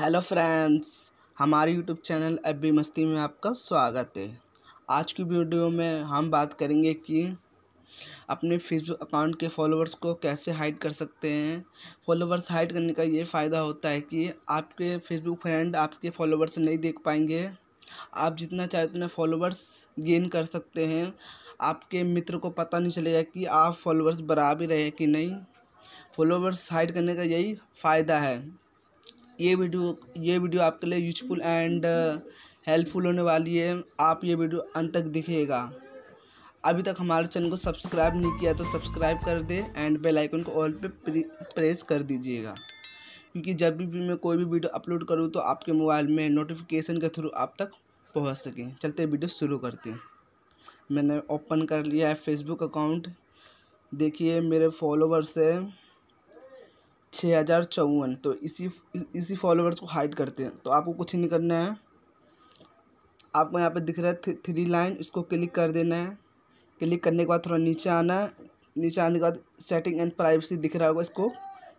hello friends हमारे YouTube channel F Masti में आपका स्वागत है आज की वीडियो में हम बात करेंगे कि अपने फेसबुक अकाउंट के फॉलोअर्स को कैसे हाइड कर सकते हैं फॉलोअर्स हाइड करने का ये फ़ायदा होता है कि आपके फेसबुक फ्रेंड आपके फॉलोअर्स नहीं देख पाएंगे आप जितना चाहे उतना फॉलोअर्स गेन कर सकते हैं आपके मित्र को पता नहीं चलेगा कि आप फॉलोअर्स बढ़ा भी रहे कि नहीं फॉलोअर्स हाइड करने का यही फ़ायदा है ये वीडियो ये वीडियो आपके लिए यूजफुल एंड हेल्पफुल होने वाली है आप ये वीडियो अंत तक दिखेगा अभी तक हमारे चैनल को सब्सक्राइब नहीं किया तो सब्सक्राइब कर दें एंड बेल आइकन को ऑल पे प्रेस कर दीजिएगा क्योंकि जब भी मैं कोई भी वीडियो अपलोड करूँ तो आपके मोबाइल में नोटिफिकेशन के थ्रू आप तक पहुँच सकें चलते वीडियो शुरू करते हैं मैंने ओपन कर लिया है फेसबुक अकाउंट देखिए मेरे फॉलोवर्स है छः हज़ार चौवन तो इसी इसी फॉलोवर्स को हाइड करते हैं तो आपको कुछ नहीं करना है आपको यहाँ पे दिख रहा है थ्री लाइन इसको क्लिक कर देना है क्लिक करने के बाद थोड़ा नीचे आना है नीचे आने के बाद सेटिंग एंड प्राइवेसी दिख रहा होगा इसको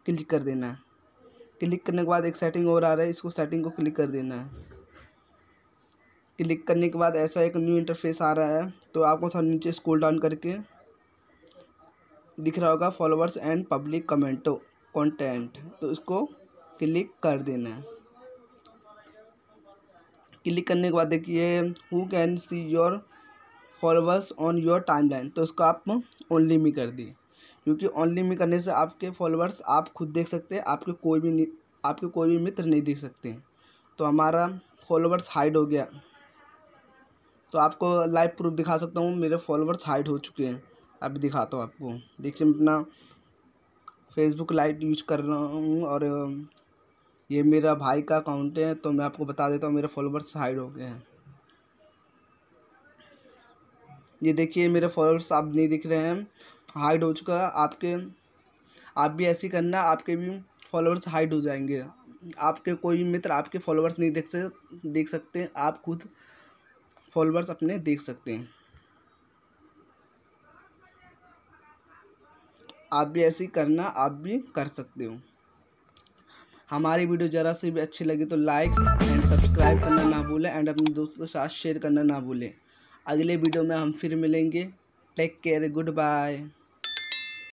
क्लिक कर देना है क्लिक करने के बाद एक सेटिंग और आ रहा है इसको सेटिंग को क्लिक कर देना है क्लिक करने के बाद ऐसा एक न्यू इंटरफेस आ रहा है तो आपको थोड़ा नीचे स्कूल डाउन करके दिख रहा होगा फॉलोअर्स एंड पब्लिक कमेंटो कंटेंट तो इसको क्लिक कर देना है क्लिक करने के बाद देखिए who can see your followers on your timeline तो इसको आप ओनली मी कर दिए क्योंकि ओनली मी करने से आपके फॉलोअर्स आप खुद देख सकते हैं आपके कोई भी आपके कोई भी मित्र नहीं देख सकते हैं तो हमारा फॉलोवर्स हाइड हो गया तो आपको लाइव प्रूफ दिखा सकता हूँ मेरे फॉलोअर्स हाइड हो चुके हैं अभी दिखाता हूँ आपको देखिए अपना फेसबुक लाइट यूज कर रहा हूँ और ये मेरा भाई का अकाउंट है तो मैं आपको बता देता हूँ मेरे फॉलोवर्स हाइड हो गए हैं ये देखिए मेरे फॉलोअर्स आप नहीं दिख रहे हैं हाइड हो चुका है आपके आप भी ऐसे करना आपके भी फॉलोअर्स हाइड हो जाएंगे आपके कोई मित्र आपके फॉलोअर्स नहीं देख सक देख सकते आप खुद फॉलोअर्स अपने देख सकते हैं आप भी ऐसे ही करना आप भी कर सकते हो हमारी वीडियो ज़रा सी भी अच्छी लगी तो लाइक एंड सब्सक्राइब करना ना भूलें एंड अपने दोस्तों के साथ शेयर करना ना भूलें अगले वीडियो में हम फिर मिलेंगे टेक केयर गुड बाय